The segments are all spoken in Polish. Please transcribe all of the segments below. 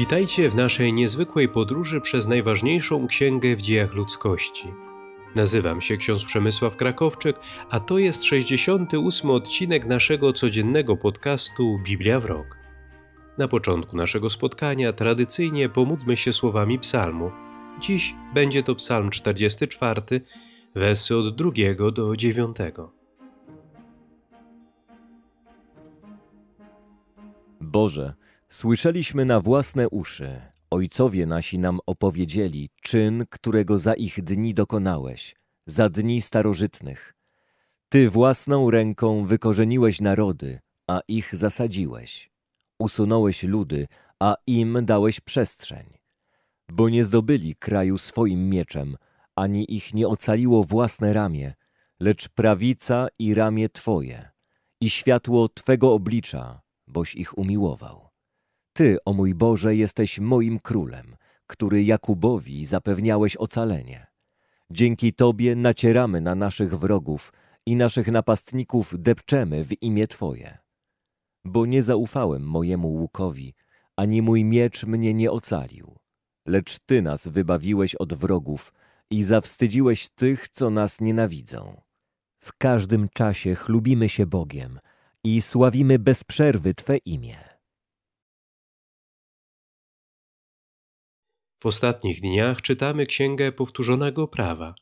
Witajcie w naszej niezwykłej podróży przez najważniejszą księgę w dziejach ludzkości. Nazywam się ksiądz Przemysław Krakowczyk, a to jest 68 odcinek naszego codziennego podcastu Biblia w rok. Na początku naszego spotkania tradycyjnie pomódlmy się słowami psalmu. Dziś będzie to psalm 44, wersy od 2 do 9. Boże, Słyszeliśmy na własne uszy, ojcowie nasi nam opowiedzieli czyn, którego za ich dni dokonałeś, za dni starożytnych. Ty własną ręką wykorzeniłeś narody, a ich zasadziłeś. Usunąłeś ludy, a im dałeś przestrzeń. Bo nie zdobyli kraju swoim mieczem, ani ich nie ocaliło własne ramię, lecz prawica i ramię Twoje, i światło Twego oblicza, boś ich umiłował. Ty, o mój Boże, jesteś moim królem, który Jakubowi zapewniałeś ocalenie. Dzięki Tobie nacieramy na naszych wrogów i naszych napastników depczemy w imię Twoje. Bo nie zaufałem mojemu łukowi, ani mój miecz mnie nie ocalił. Lecz Ty nas wybawiłeś od wrogów i zawstydziłeś tych, co nas nienawidzą. W każdym czasie chlubimy się Bogiem i sławimy bez przerwy Twe imię. W ostatnich dniach czytamy Księgę Powtórzonego Prawa.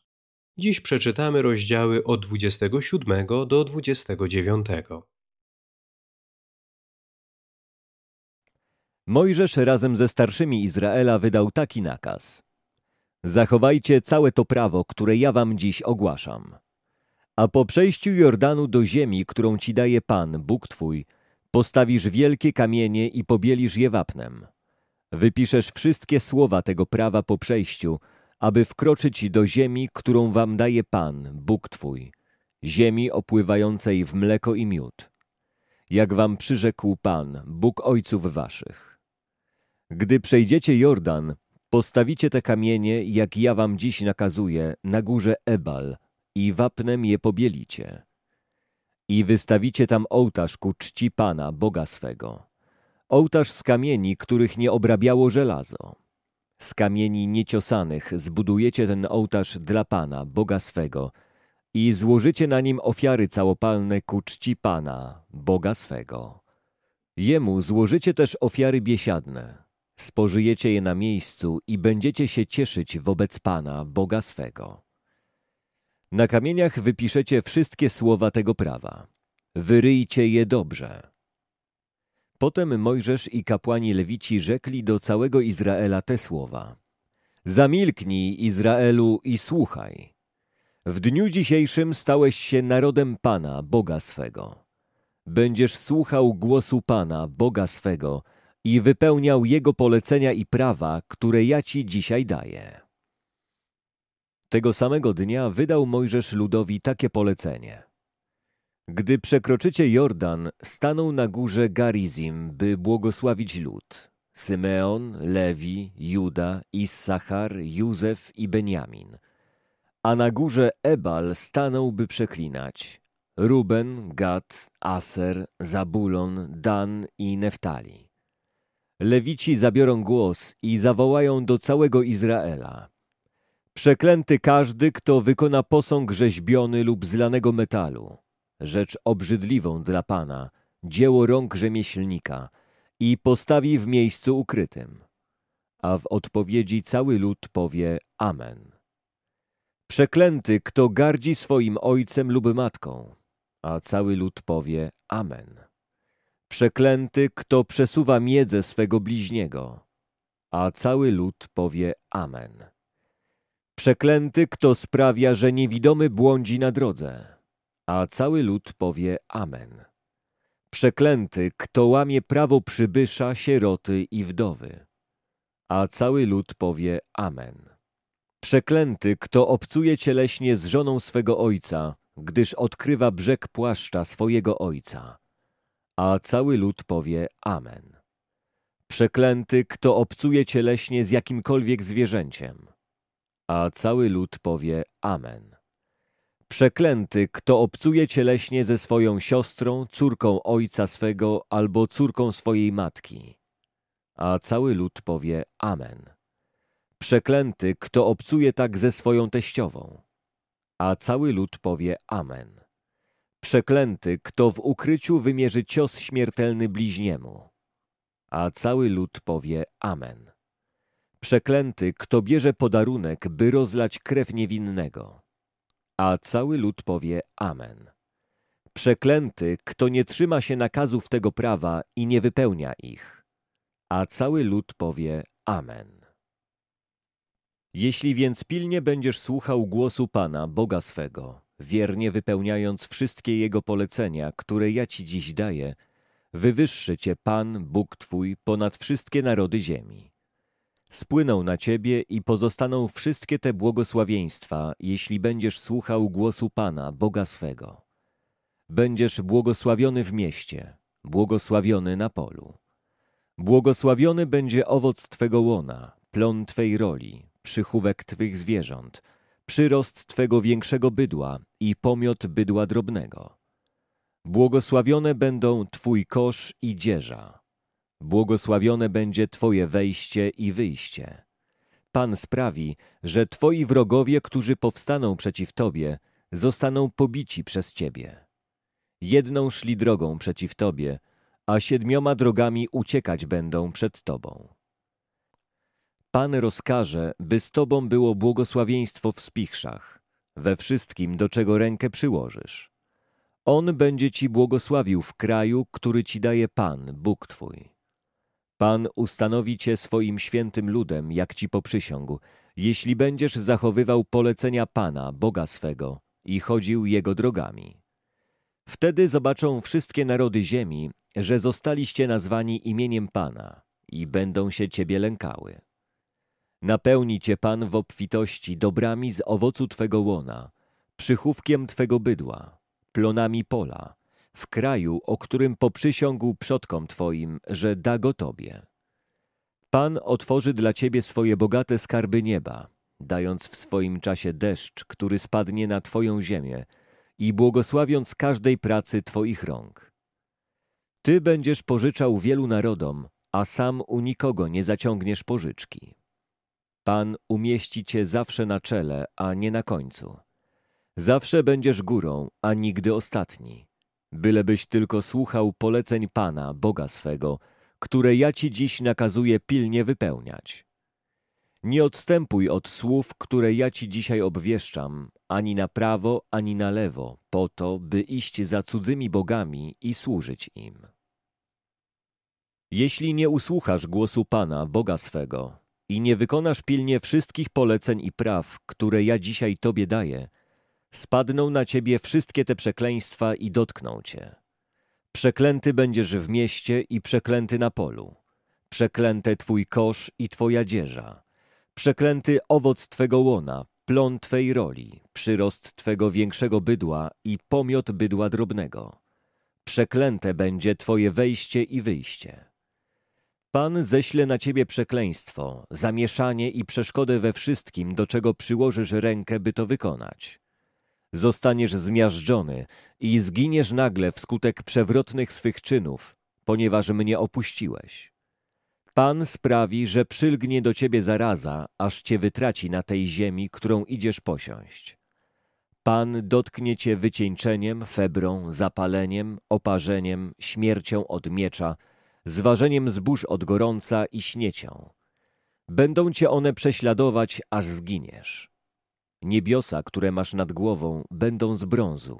Dziś przeczytamy rozdziały od 27 do 29. Mojżesz razem ze starszymi Izraela wydał taki nakaz. Zachowajcie całe to prawo, które ja wam dziś ogłaszam. A po przejściu Jordanu do ziemi, którą ci daje Pan, Bóg Twój, postawisz wielkie kamienie i pobielisz je wapnem – Wypiszesz wszystkie słowa tego prawa po przejściu, aby wkroczyć do ziemi, którą wam daje Pan, Bóg Twój, ziemi opływającej w mleko i miód, jak wam przyrzekł Pan, Bóg Ojców Waszych. Gdy przejdziecie Jordan, postawicie te kamienie, jak ja wam dziś nakazuję, na górze Ebal i wapnem je pobielicie. I wystawicie tam ołtarz ku czci Pana, Boga swego. Ołtarz z kamieni, których nie obrabiało żelazo. Z kamieni nieciosanych zbudujecie ten ołtarz dla Pana, Boga swego, i złożycie na nim ofiary całopalne ku czci Pana, Boga swego. Jemu złożycie też ofiary biesiadne. Spożyjecie je na miejscu i będziecie się cieszyć wobec Pana, Boga swego. Na kamieniach wypiszecie wszystkie słowa tego prawa. Wyryjcie je dobrze. Potem Mojżesz i kapłani lewici rzekli do całego Izraela te słowa. Zamilknij, Izraelu, i słuchaj. W dniu dzisiejszym stałeś się narodem Pana, Boga swego. Będziesz słuchał głosu Pana, Boga swego i wypełniał Jego polecenia i prawa, które ja Ci dzisiaj daję. Tego samego dnia wydał Mojżesz ludowi takie polecenie – gdy przekroczycie Jordan, stanął na górze Garizim, by błogosławić lud. Symeon, Lewi, Juda, Issachar, Józef i Beniamin. A na górze Ebal stanął, by przeklinać. Ruben, Gad, Aser, Zabulon, Dan i Neftali. Lewici zabiorą głos i zawołają do całego Izraela. Przeklęty każdy, kto wykona posąg rzeźbiony lub zlanego metalu rzecz obrzydliwą dla Pana, dzieło rąk rzemieślnika i postawi w miejscu ukrytym. A w odpowiedzi cały lud powie Amen. Przeklęty, kto gardzi swoim ojcem lub matką, a cały lud powie Amen. Przeklęty, kto przesuwa miedzę swego bliźniego, a cały lud powie Amen. Przeklęty, kto sprawia, że niewidomy błądzi na drodze, a cały lud powie Amen. Przeklęty, kto łamie prawo przybysza, sieroty i wdowy. A cały lud powie Amen. Przeklęty, kto obcuje cieleśnie z żoną swego ojca, gdyż odkrywa brzeg płaszcza swojego ojca. A cały lud powie Amen. Przeklęty, kto obcuje cieleśnie z jakimkolwiek zwierzęciem. A cały lud powie Amen. Przeklęty, kto obcuje cieleśnie ze swoją siostrą, córką ojca swego albo córką swojej matki. A cały lud powie Amen. Przeklęty, kto obcuje tak ze swoją teściową. A cały lud powie Amen. Przeklęty, kto w ukryciu wymierzy cios śmiertelny bliźniemu. A cały lud powie Amen. Przeklęty, kto bierze podarunek, by rozlać krew niewinnego a cały lud powie Amen. Przeklęty, kto nie trzyma się nakazów tego prawa i nie wypełnia ich, a cały lud powie Amen. Jeśli więc pilnie będziesz słuchał głosu Pana, Boga swego, wiernie wypełniając wszystkie Jego polecenia, które ja Ci dziś daję, wywyższy Cię Pan, Bóg Twój, ponad wszystkie narody ziemi. Spłyną na ciebie i pozostaną wszystkie te błogosławieństwa, jeśli będziesz słuchał głosu Pana, Boga swego. Będziesz błogosławiony w mieście, błogosławiony na polu. Błogosławiony będzie owoc Twego łona, plon Twej roli, przychówek Twych zwierząt, przyrost Twego większego bydła i pomiot bydła drobnego. Błogosławione będą Twój kosz i dzieża. Błogosławione będzie Twoje wejście i wyjście. Pan sprawi, że Twoi wrogowie, którzy powstaną przeciw Tobie, zostaną pobici przez Ciebie. Jedną szli drogą przeciw Tobie, a siedmioma drogami uciekać będą przed Tobą. Pan rozkaże, by z Tobą było błogosławieństwo w spichrzach, we wszystkim, do czego rękę przyłożysz. On będzie Ci błogosławił w kraju, który Ci daje Pan, Bóg Twój. Pan ustanowi cię swoim świętym ludem, jak ci poprzysiągł, jeśli będziesz zachowywał polecenia Pana, Boga swego, i chodził Jego drogami. Wtedy zobaczą wszystkie narody ziemi, że zostaliście nazwani imieniem Pana i będą się Ciebie lękały. Napełni Cię Pan w obfitości dobrami z owocu Twego łona, przychówkiem Twego bydła, plonami pola, w kraju, o którym poprzysiągł przodkom Twoim, że da go Tobie. Pan otworzy dla Ciebie swoje bogate skarby nieba, dając w swoim czasie deszcz, który spadnie na Twoją ziemię i błogosławiąc każdej pracy Twoich rąk. Ty będziesz pożyczał wielu narodom, a sam u nikogo nie zaciągniesz pożyczki. Pan umieści Cię zawsze na czele, a nie na końcu. Zawsze będziesz górą, a nigdy ostatni. Bylebyś tylko słuchał poleceń Pana, Boga swego, które ja ci dziś nakazuję pilnie wypełniać. Nie odstępuj od słów, które ja ci dzisiaj obwieszczam, ani na prawo, ani na lewo, po to, by iść za cudzymi bogami i służyć im. Jeśli nie usłuchasz głosu Pana, Boga swego, i nie wykonasz pilnie wszystkich poleceń i praw, które ja dzisiaj Tobie daję, Spadną na ciebie wszystkie te przekleństwa i dotkną cię. Przeklęty będziesz w mieście i przeklęty na polu. Przeklęte twój kosz i twoja dzieża. Przeklęty owoc twego łona, plon twej roli, przyrost twego większego bydła i pomiot bydła drobnego. Przeklęte będzie twoje wejście i wyjście. Pan ześle na ciebie przekleństwo, zamieszanie i przeszkodę we wszystkim, do czego przyłożysz rękę, by to wykonać zostaniesz zmiażdżony i zginiesz nagle wskutek przewrotnych swych czynów, ponieważ mnie opuściłeś. Pan sprawi, że przylgnie do ciebie zaraza, aż cię wytraci na tej ziemi, którą idziesz posiąść. Pan dotknie cię wycieńczeniem, febrą, zapaleniem, oparzeniem, śmiercią od miecza, zważeniem zbóż od gorąca i śniecią. Będą cię one prześladować, aż zginiesz. Niebiosa, które masz nad głową, będą z brązu,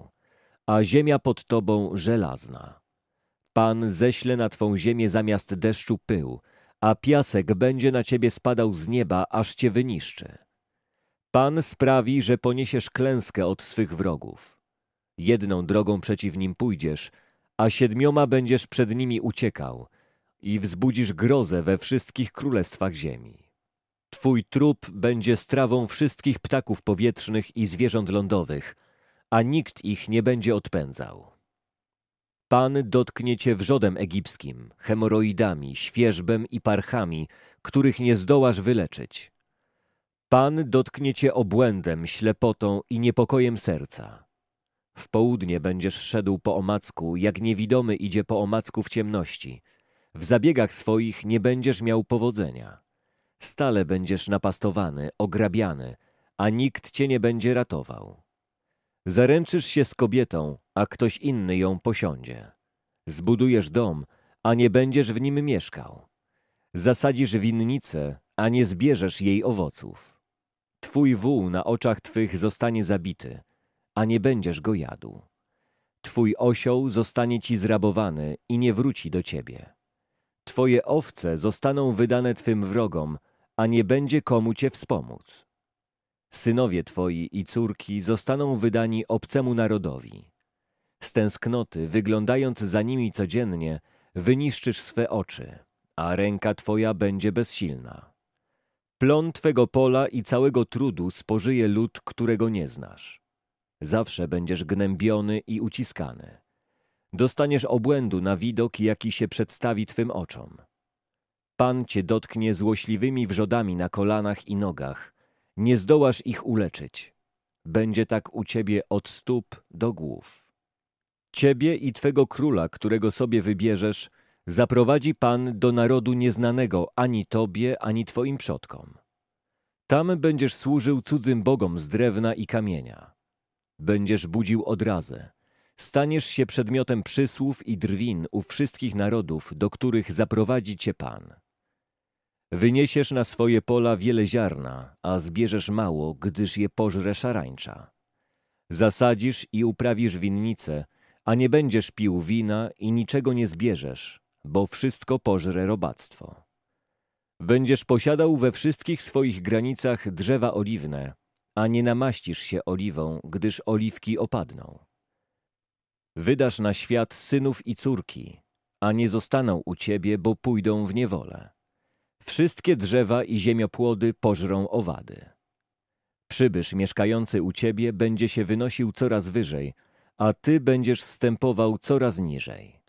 a ziemia pod tobą żelazna. Pan ześle na twą ziemię zamiast deszczu pył, a piasek będzie na ciebie spadał z nieba, aż cię wyniszczy. Pan sprawi, że poniesiesz klęskę od swych wrogów. Jedną drogą przeciw nim pójdziesz, a siedmioma będziesz przed nimi uciekał i wzbudzisz grozę we wszystkich królestwach ziemi. Twój trup będzie strawą wszystkich ptaków powietrznych i zwierząt lądowych, a nikt ich nie będzie odpędzał. Pan dotknie cię wrzodem egipskim, hemoroidami, świeżbem i parchami, których nie zdołasz wyleczyć. Pan dotknie cię obłędem, ślepotą i niepokojem serca. W południe będziesz szedł po omacku, jak niewidomy idzie po omacku w ciemności. W zabiegach swoich nie będziesz miał powodzenia. Stale będziesz napastowany, ograbiany, a nikt cię nie będzie ratował. Zaręczysz się z kobietą, a ktoś inny ją posiądzie. Zbudujesz dom, a nie będziesz w nim mieszkał. Zasadzisz winnicę, a nie zbierzesz jej owoców. Twój wół na oczach twych zostanie zabity, a nie będziesz go jadł. Twój osioł zostanie ci zrabowany i nie wróci do ciebie. Twoje owce zostaną wydane twym wrogom, a nie będzie komu cię wspomóc. Synowie twoi i córki zostaną wydani obcemu narodowi. Z tęsknoty, wyglądając za nimi codziennie, wyniszczysz swe oczy, a ręka twoja będzie bezsilna. Plon twego pola i całego trudu spożyje lud, którego nie znasz. Zawsze będziesz gnębiony i uciskany. Dostaniesz obłędu na widok, jaki się przedstawi twym oczom. Pan cię dotknie złośliwymi wrzodami na kolanach i nogach. Nie zdołasz ich uleczyć. Będzie tak u ciebie od stóp do głów. Ciebie i twego króla, którego sobie wybierzesz, zaprowadzi Pan do narodu nieznanego ani tobie, ani twoim przodkom. Tam będziesz służył cudzym bogom z drewna i kamienia. Będziesz budził odrazę. Staniesz się przedmiotem przysłów i drwin u wszystkich narodów, do których zaprowadzi cię Pan. Wyniesiesz na swoje pola wiele ziarna, a zbierzesz mało, gdyż je pożre szarańcza. Zasadzisz i uprawisz winnicę, a nie będziesz pił wina i niczego nie zbierzesz, bo wszystko pożre robactwo. Będziesz posiadał we wszystkich swoich granicach drzewa oliwne, a nie namaścisz się oliwą, gdyż oliwki opadną. Wydasz na świat synów i córki, a nie zostaną u ciebie, bo pójdą w niewolę. Wszystkie drzewa i ziemiopłody pożrą owady. Przybysz mieszkający u ciebie będzie się wynosił coraz wyżej, a ty będziesz stępował coraz niżej.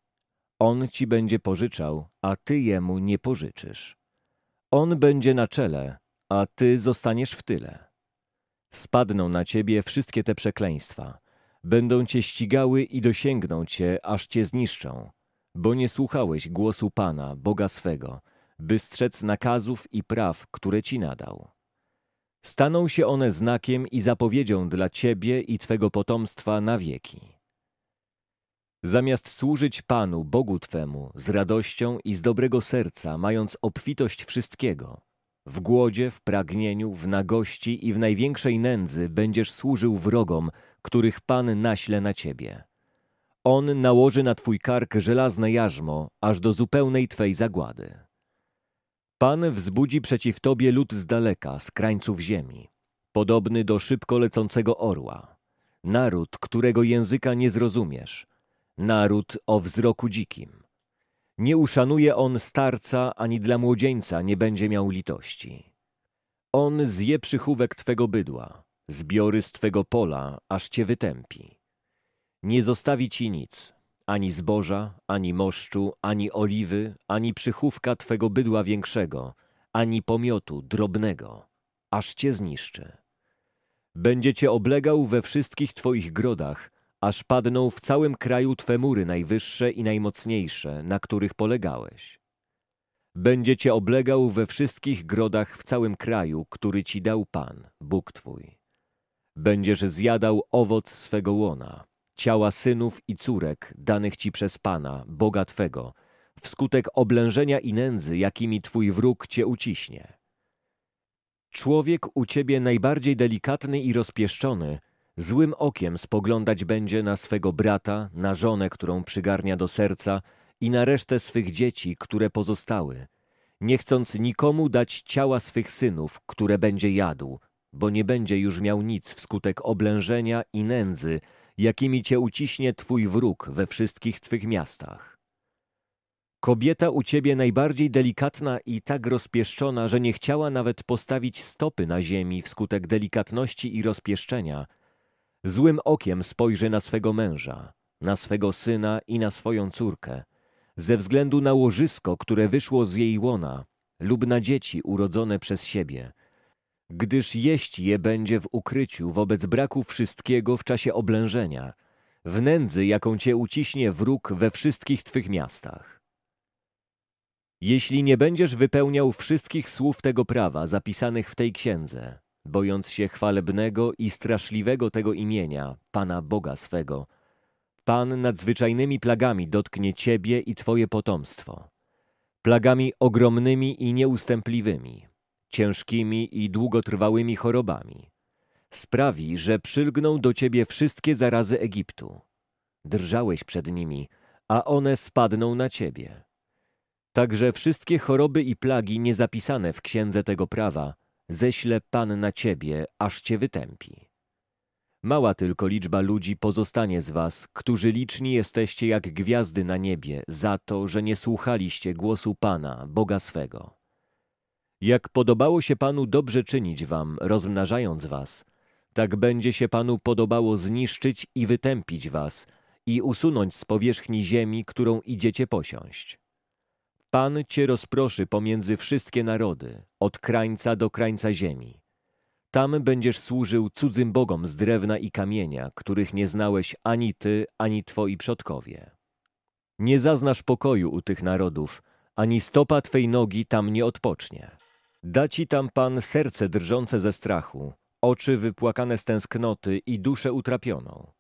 On ci będzie pożyczał, a ty jemu nie pożyczysz. On będzie na czele, a ty zostaniesz w tyle. Spadną na ciebie wszystkie te przekleństwa. Będą cię ścigały i dosięgną cię, aż cię zniszczą, bo nie słuchałeś głosu Pana, Boga swego, by strzec nakazów i praw, które ci nadał. Staną się one znakiem i zapowiedzią dla ciebie i twego potomstwa na wieki. Zamiast służyć Panu, Bogu Twemu, z radością i z dobrego serca, mając obfitość wszystkiego, w głodzie, w pragnieniu, w nagości i w największej nędzy będziesz służył wrogom, których Pan naśle na ciebie. On nałoży na twój kark żelazne jarzmo, aż do zupełnej twej zagłady. Pan wzbudzi przeciw tobie lud z daleka, z krańców ziemi, podobny do szybko lecącego orła. Naród, którego języka nie zrozumiesz, naród o wzroku dzikim. Nie uszanuje on starca, ani dla młodzieńca nie będzie miał litości. On zje przychówek twego bydła, zbiory z twego pola, aż cię wytępi. Nie zostawi ci nic, ani zboża, ani moszczu, ani oliwy, ani przychówka twego bydła większego, ani pomiotu drobnego, aż cię zniszczy. Będzie cię oblegał we wszystkich twoich grodach, aż padną w całym kraju twe mury najwyższe i najmocniejsze, na których polegałeś. Będzie cię oblegał we wszystkich grodach w całym kraju, który ci dał Pan, Bóg twój. Będziesz zjadał owoc swego łona, ciała synów i córek danych Ci przez Pana, Boga Twego, wskutek oblężenia i nędzy, jakimi Twój wróg Cię uciśnie. Człowiek u Ciebie najbardziej delikatny i rozpieszczony, złym okiem spoglądać będzie na swego brata, na żonę, którą przygarnia do serca i na resztę swych dzieci, które pozostały, nie chcąc nikomu dać ciała swych synów, które będzie jadł, bo nie będzie już miał nic wskutek oblężenia i nędzy, jakimi cię uciśnie twój wróg we wszystkich twych miastach. Kobieta u ciebie najbardziej delikatna i tak rozpieszczona, że nie chciała nawet postawić stopy na ziemi wskutek delikatności i rozpieszczenia, złym okiem spojrzy na swego męża, na swego syna i na swoją córkę, ze względu na łożysko, które wyszło z jej łona, lub na dzieci urodzone przez siebie – gdyż jeść je będzie w ukryciu wobec braku wszystkiego w czasie oblężenia, w nędzy, jaką cię uciśnie wróg we wszystkich twych miastach. Jeśli nie będziesz wypełniał wszystkich słów tego prawa zapisanych w tej księdze, bojąc się chwalebnego i straszliwego tego imienia, Pana Boga swego, Pan nadzwyczajnymi plagami dotknie ciebie i twoje potomstwo, plagami ogromnymi i nieustępliwymi, ciężkimi i długotrwałymi chorobami. Sprawi, że przylgną do ciebie wszystkie zarazy Egiptu. Drżałeś przed nimi, a one spadną na ciebie. Także wszystkie choroby i plagi niezapisane w księdze tego prawa ześle Pan na ciebie, aż cię wytępi. Mała tylko liczba ludzi pozostanie z was, którzy liczni jesteście jak gwiazdy na niebie, za to, że nie słuchaliście głosu Pana, Boga swego. Jak podobało się Panu dobrze czynić wam, rozmnażając was, tak będzie się Panu podobało zniszczyć i wytępić was i usunąć z powierzchni ziemi, którą idziecie posiąść. Pan cię rozproszy pomiędzy wszystkie narody, od krańca do krańca ziemi. Tam będziesz służył cudzym bogom z drewna i kamienia, których nie znałeś ani ty, ani twoi przodkowie. Nie zaznasz pokoju u tych narodów, ani stopa twej nogi tam nie odpocznie. Da ci tam Pan serce drżące ze strachu, oczy wypłakane z tęsknoty i duszę utrapioną.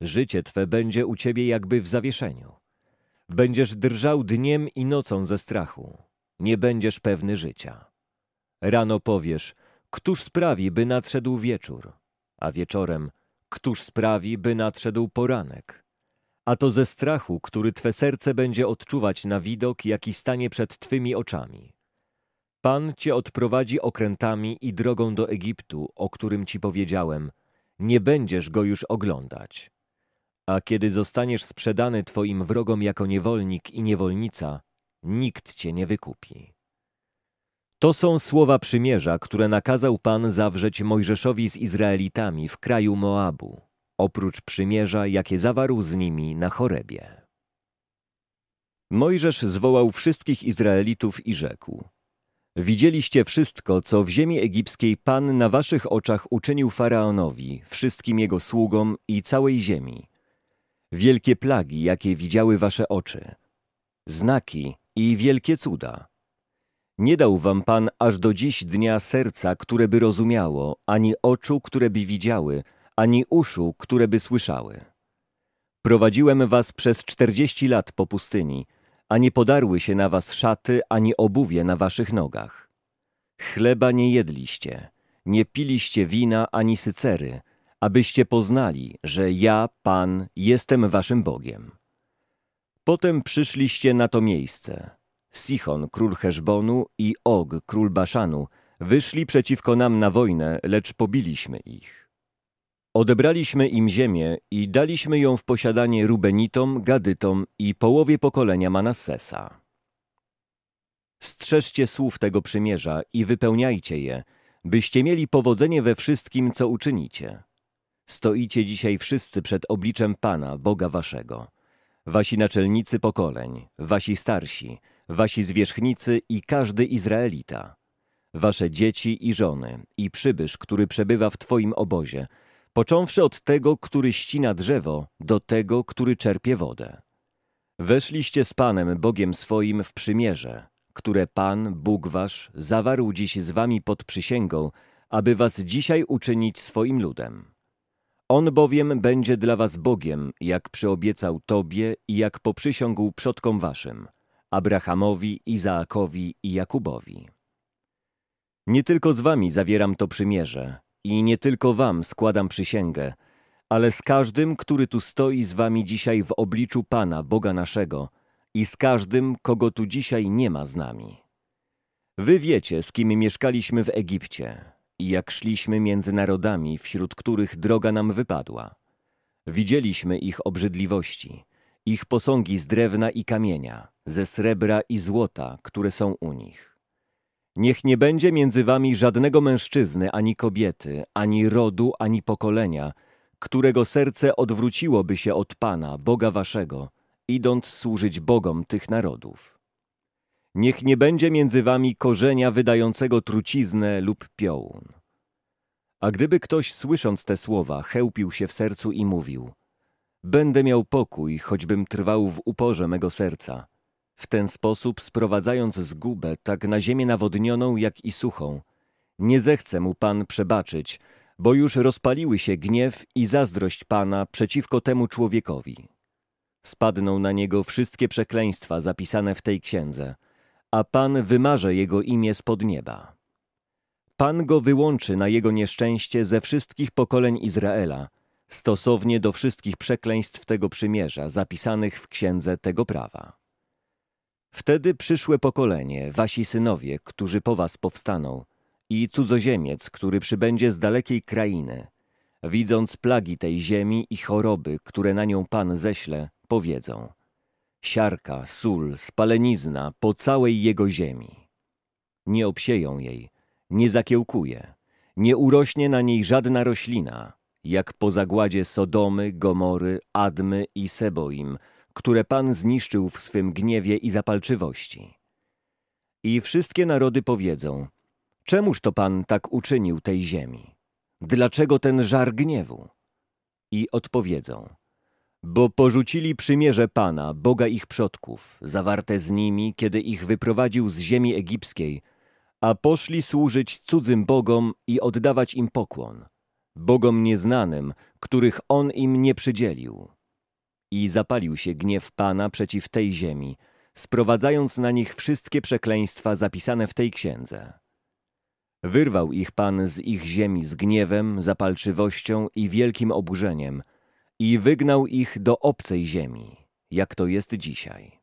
Życie Twe będzie u Ciebie jakby w zawieszeniu. Będziesz drżał dniem i nocą ze strachu. Nie będziesz pewny życia. Rano powiesz, któż sprawi, by nadszedł wieczór, a wieczorem, któż sprawi, by nadszedł poranek. A to ze strachu, który Twe serce będzie odczuwać na widok, jaki stanie przed Twymi oczami. Pan cię odprowadzi okrętami i drogą do Egiptu, o którym ci powiedziałem. Nie będziesz go już oglądać. A kiedy zostaniesz sprzedany twoim wrogom jako niewolnik i niewolnica, nikt cię nie wykupi. To są słowa przymierza, które nakazał Pan zawrzeć Mojżeszowi z Izraelitami w kraju Moabu, oprócz przymierza, jakie zawarł z nimi na Chorebie. Mojżesz zwołał wszystkich Izraelitów i rzekł – Widzieliście wszystko, co w ziemi egipskiej Pan na waszych oczach uczynił Faraonowi, wszystkim jego sługom i całej ziemi. Wielkie plagi, jakie widziały wasze oczy, znaki i wielkie cuda. Nie dał wam Pan aż do dziś dnia serca, które by rozumiało, ani oczu, które by widziały, ani uszu, które by słyszały. Prowadziłem was przez czterdzieści lat po pustyni – a nie podarły się na was szaty, ani obuwie na waszych nogach. Chleba nie jedliście, nie piliście wina ani sycery, abyście poznali, że ja, Pan, jestem waszym Bogiem. Potem przyszliście na to miejsce. Sichon, król Heszbonu i Og, król Baszanu, wyszli przeciwko nam na wojnę, lecz pobiliśmy ich. Odebraliśmy im ziemię i daliśmy ją w posiadanie Rubenitom, Gadytom i połowie pokolenia Manassesa. Strzeżcie słów tego przymierza i wypełniajcie je, byście mieli powodzenie we wszystkim, co uczynicie. Stoicie dzisiaj wszyscy przed obliczem Pana, Boga waszego. Wasi naczelnicy pokoleń, wasi starsi, wasi zwierzchnicy i każdy Izraelita. Wasze dzieci i żony i przybysz, który przebywa w Twoim obozie – począwszy od tego, który ścina drzewo, do tego, który czerpie wodę. Weszliście z Panem Bogiem swoim w przymierze, które Pan, Bóg wasz, zawarł dziś z wami pod przysięgą, aby was dzisiaj uczynić swoim ludem. On bowiem będzie dla was Bogiem, jak przyobiecał Tobie i jak poprzysiągł przodkom waszym, Abrahamowi, Izaakowi i Jakubowi. Nie tylko z wami zawieram to przymierze, i nie tylko wam składam przysięgę, ale z każdym, który tu stoi z wami dzisiaj w obliczu Pana, Boga naszego, i z każdym, kogo tu dzisiaj nie ma z nami. Wy wiecie, z kim mieszkaliśmy w Egipcie i jak szliśmy między narodami, wśród których droga nam wypadła. Widzieliśmy ich obrzydliwości, ich posągi z drewna i kamienia, ze srebra i złota, które są u nich. Niech nie będzie między wami żadnego mężczyzny, ani kobiety, ani rodu, ani pokolenia, którego serce odwróciłoby się od Pana, Boga waszego, idąc służyć Bogom tych narodów. Niech nie będzie między wami korzenia wydającego truciznę lub piołun. A gdyby ktoś słysząc te słowa chełpił się w sercu i mówił – Będę miał pokój, choćbym trwał w uporze mego serca – w ten sposób sprowadzając zgubę tak na ziemię nawodnioną jak i suchą. Nie zechce mu Pan przebaczyć, bo już rozpaliły się gniew i zazdrość Pana przeciwko temu człowiekowi. Spadną na niego wszystkie przekleństwa zapisane w tej księdze, a Pan wymarze jego imię spod nieba. Pan go wyłączy na jego nieszczęście ze wszystkich pokoleń Izraela, stosownie do wszystkich przekleństw tego przymierza zapisanych w księdze tego prawa. Wtedy przyszłe pokolenie, wasi synowie, którzy po was powstaną, i cudzoziemiec, który przybędzie z dalekiej krainy, widząc plagi tej ziemi i choroby, które na nią Pan ześle, powiedzą siarka, sól, spalenizna po całej jego ziemi. Nie obsieją jej, nie zakiełkuje, nie urośnie na niej żadna roślina, jak po zagładzie Sodomy, Gomory, Admy i Seboim, które Pan zniszczył w swym gniewie i zapalczywości. I wszystkie narody powiedzą, czemuż to Pan tak uczynił tej ziemi? Dlaczego ten żar gniewu? I odpowiedzą, bo porzucili przymierze Pana, Boga ich przodków, zawarte z nimi, kiedy ich wyprowadził z ziemi egipskiej, a poszli służyć cudzym bogom i oddawać im pokłon, bogom nieznanym, których On im nie przydzielił. I zapalił się gniew Pana przeciw tej ziemi, sprowadzając na nich wszystkie przekleństwa zapisane w tej księdze. Wyrwał ich Pan z ich ziemi z gniewem, zapalczywością i wielkim oburzeniem i wygnał ich do obcej ziemi, jak to jest dzisiaj.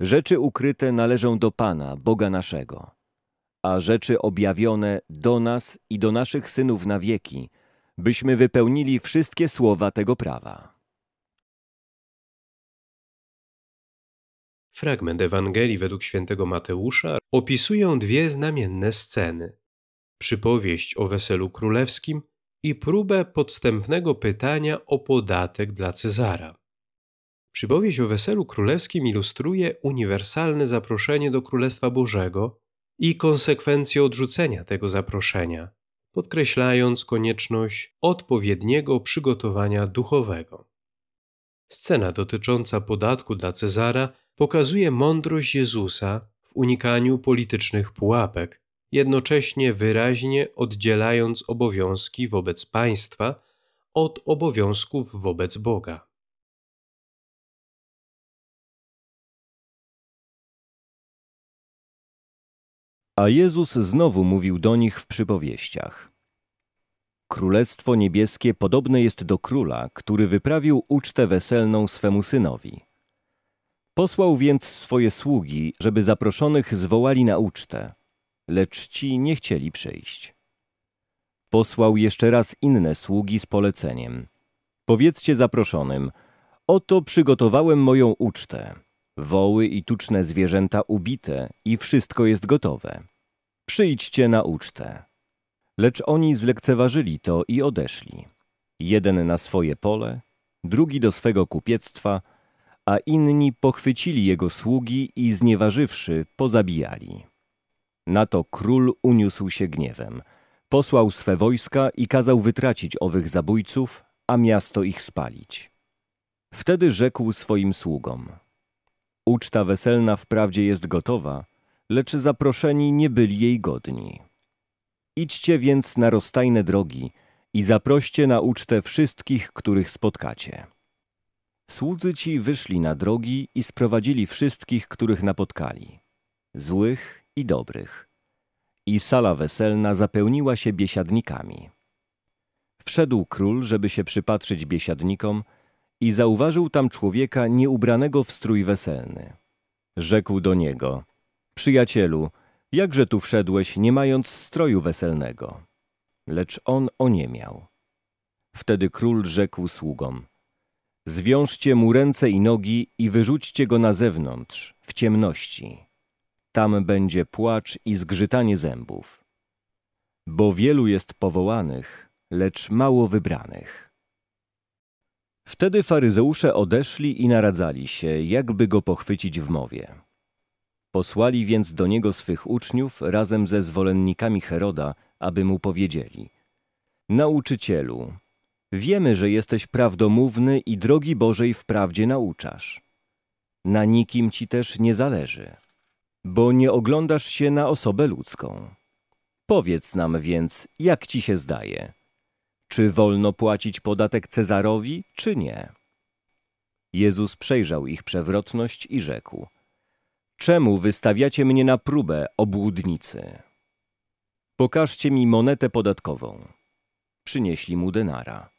Rzeczy ukryte należą do Pana, Boga naszego, a rzeczy objawione do nas i do naszych synów na wieki, byśmy wypełnili wszystkie słowa tego prawa. Fragment Ewangelii według świętego Mateusza opisują dwie znamienne sceny: przypowieść o weselu królewskim i próbę podstępnego pytania o podatek dla Cezara. Przypowieść o weselu królewskim ilustruje uniwersalne zaproszenie do Królestwa Bożego i konsekwencje odrzucenia tego zaproszenia, podkreślając konieczność odpowiedniego przygotowania duchowego. Scena dotycząca podatku dla Cezara pokazuje mądrość Jezusa w unikaniu politycznych pułapek, jednocześnie wyraźnie oddzielając obowiązki wobec państwa od obowiązków wobec Boga. A Jezus znowu mówił do nich w przypowieściach. Królestwo niebieskie podobne jest do króla, który wyprawił ucztę weselną swemu synowi. Posłał więc swoje sługi, żeby zaproszonych zwołali na ucztę, lecz ci nie chcieli przyjść. Posłał jeszcze raz inne sługi z poleceniem. Powiedzcie zaproszonym, oto przygotowałem moją ucztę. Woły i tuczne zwierzęta ubite i wszystko jest gotowe. Przyjdźcie na ucztę. Lecz oni zlekceważyli to i odeszli. Jeden na swoje pole, drugi do swego kupiectwa, a inni pochwycili jego sługi i znieważywszy, pozabijali. Na to król uniósł się gniewem. Posłał swe wojska i kazał wytracić owych zabójców, a miasto ich spalić. Wtedy rzekł swoim sługom: Uczta weselna wprawdzie jest gotowa, lecz zaproszeni nie byli jej godni. Idźcie więc na rozstajne drogi i zaproście na ucztę wszystkich, których spotkacie. Słudzy ci wyszli na drogi i sprowadzili wszystkich, których napotkali, złych i dobrych. I sala weselna zapełniła się biesiadnikami. Wszedł król, żeby się przypatrzyć biesiadnikom i zauważył tam człowieka nieubranego w strój weselny. Rzekł do niego, przyjacielu, Jakże tu wszedłeś, nie mając stroju weselnego? Lecz on oniemiał. Wtedy król rzekł sługom: Zwiążcie mu ręce i nogi i wyrzućcie go na zewnątrz, w ciemności. Tam będzie płacz i zgrzytanie zębów. Bo wielu jest powołanych, lecz mało wybranych. Wtedy faryzeusze odeszli i naradzali się, jakby go pochwycić w mowie. Posłali więc do niego swych uczniów razem ze zwolennikami Heroda, aby mu powiedzieli: Nauczycielu, wiemy, że jesteś prawdomówny i drogi Bożej wprawdzie nauczasz. Na nikim ci też nie zależy, bo nie oglądasz się na osobę ludzką. Powiedz nam więc, jak ci się zdaje? Czy wolno płacić podatek Cezarowi, czy nie? Jezus przejrzał ich przewrotność i rzekł: Czemu wystawiacie mnie na próbę, obłudnicy? Pokażcie mi monetę podatkową. Przynieśli mu denara.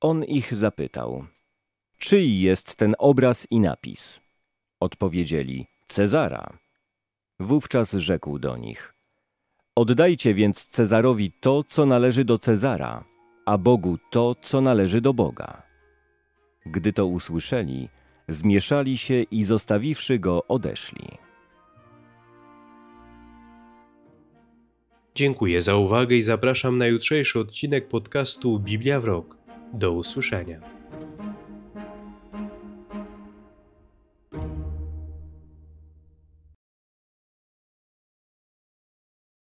On ich zapytał, czyj jest ten obraz i napis? Odpowiedzieli, Cezara. Wówczas rzekł do nich, oddajcie więc Cezarowi to, co należy do Cezara, a Bogu to, co należy do Boga. Gdy to usłyszeli, Zmieszali się i zostawiwszy go, odeszli. Dziękuję za uwagę i zapraszam na jutrzejszy odcinek podcastu Biblia w Rok. Do usłyszenia.